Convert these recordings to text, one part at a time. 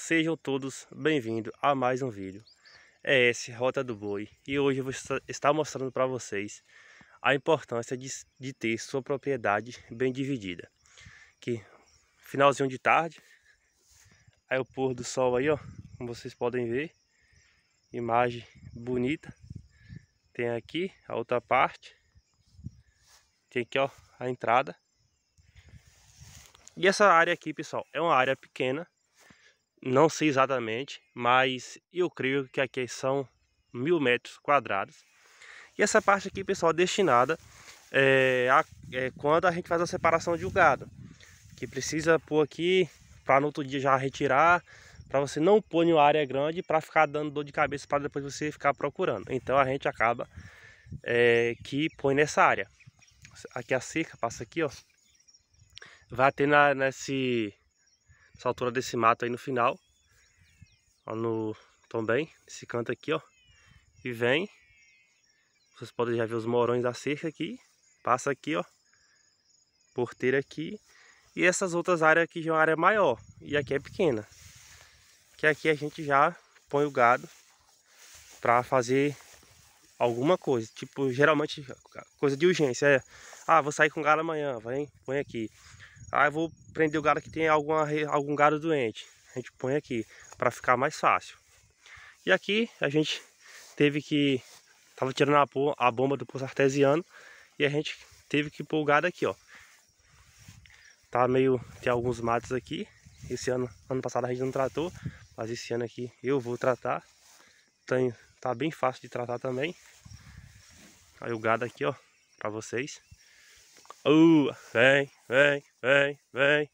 Sejam todos bem-vindos a mais um vídeo. É esse Rota do Boi e hoje eu vou estar mostrando para vocês a importância de, de ter sua propriedade bem dividida. Que finalzinho de tarde, aí o pôr do sol aí, ó, como vocês podem ver, imagem bonita. Tem aqui a outra parte, tem aqui ó, a entrada. E essa área aqui, pessoal, é uma área pequena, não sei exatamente, mas eu creio que aqui são mil metros quadrados. E essa parte aqui, pessoal, é destinada é, a, é, quando a gente faz a separação de um gado. Que precisa pôr aqui para no outro dia já retirar, para você não pôr em uma área grande para ficar dando dor de cabeça para depois você ficar procurando. Então a gente acaba é, que põe nessa área. Aqui a cerca passa aqui, ó. Vai ter na, nesse essa altura desse mato aí no final. Ó, no também, esse canto aqui, ó. E vem. Vocês podem já ver os morões da cerca aqui. Passa aqui, ó. Porteira aqui. E essas outras áreas aqui já é uma área maior. E aqui é pequena. Que aqui a gente já põe o gado para fazer alguma coisa. Tipo, geralmente, coisa de urgência. É, ah, vou sair com galo amanhã, vem, põe aqui. Ah, eu vou prender o gado que tem alguma, algum gado doente. A gente põe aqui para ficar mais fácil. E aqui a gente teve que... Tava tirando a, bomba do poço artesiano e a gente teve que pôr o gado aqui, ó. Tá meio... tem alguns matos aqui. Esse ano, ano passado a gente não tratou, mas esse ano aqui eu vou tratar. Tem, tá bem fácil de tratar também. Aí o gado aqui, ó, para vocês. Uh, vem, vem, vem, vem.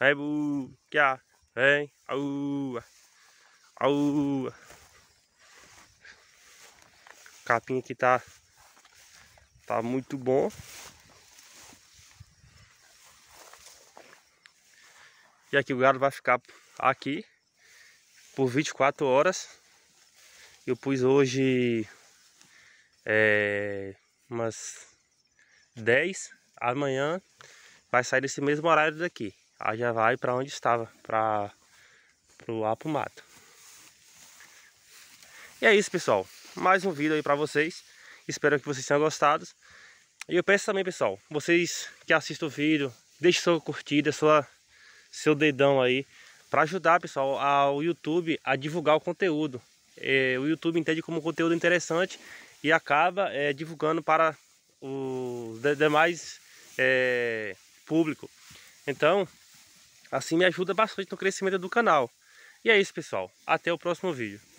Vem, bu, cá, vem. Au, au. Capim aqui tá, tá muito bom. E aqui o gado vai ficar aqui por 24 horas. Eu pus hoje é, umas 10 amanhã vai sair desse mesmo horário daqui. Aí já vai para onde estava, para o Apo Mato. E é isso, pessoal. Mais um vídeo aí para vocês. Espero que vocês tenham gostado. E eu peço também, pessoal, vocês que assistem o vídeo, deixem sua curtida, sua, seu dedão aí, para ajudar, pessoal, ao YouTube a divulgar o conteúdo. É, o YouTube entende como conteúdo interessante e acaba é, divulgando para os demais é, público. Então, assim me ajuda bastante no crescimento do canal. E é isso, pessoal. Até o próximo vídeo.